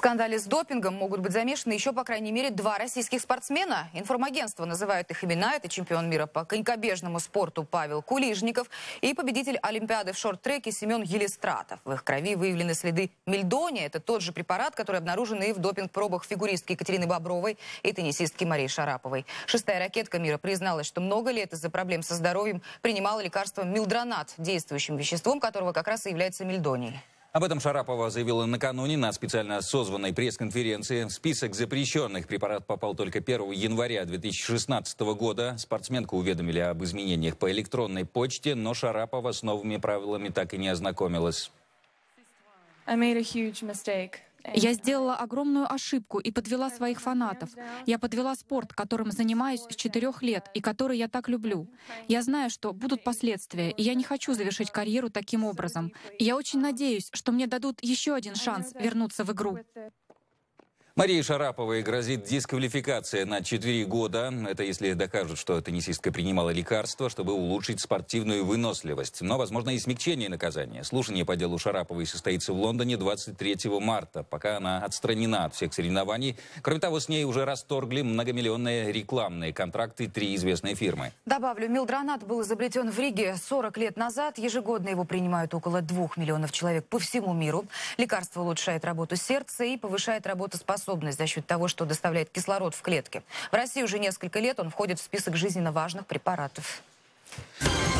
скандале с допингом могут быть замешаны еще, по крайней мере, два российских спортсмена. Информагентство называет их имена. Это чемпион мира по конькобежному спорту Павел Кулижников и победитель Олимпиады в шорт-треке Семен Елистратов. В их крови выявлены следы мельдония. Это тот же препарат, который обнаружен и в допинг-пробах фигуристки Екатерины Бобровой и теннисистки Марии Шараповой. Шестая ракетка мира призналась, что много лет из-за проблем со здоровьем принимала лекарство милдронат, действующим веществом которого как раз и является мельдоний. Об этом Шарапова заявила накануне на специально созванной пресс-конференции. В список запрещенных препарат попал только 1 января 2016 года. Спортсменку уведомили об изменениях по электронной почте, но Шарапова с новыми правилами так и не ознакомилась. I made a huge mistake. Я сделала огромную ошибку и подвела своих фанатов. Я подвела спорт, которым занимаюсь с четырех лет и который я так люблю. Я знаю, что будут последствия, и я не хочу завершить карьеру таким образом. Я очень надеюсь, что мне дадут еще один шанс вернуться в игру. Мария Шараповой грозит дисквалификация на 4 года. Это если докажут, что теннисистка принимала лекарства, чтобы улучшить спортивную выносливость. Но, возможно, и смягчение наказания. Слушание по делу Шараповой состоится в Лондоне 23 марта. Пока она отстранена от всех соревнований. Кроме того, с ней уже расторгли многомиллионные рекламные контракты три известные фирмы. Добавлю, милдронат был изобретен в Риге 40 лет назад. Ежегодно его принимают около 2 миллионов человек по всему миру. Лекарство улучшает работу сердца и повышает работоспособность жизнеспособность за счет того, что доставляет кислород в клетке. В России уже несколько лет он входит в список жизненно важных препаратов. Thank you.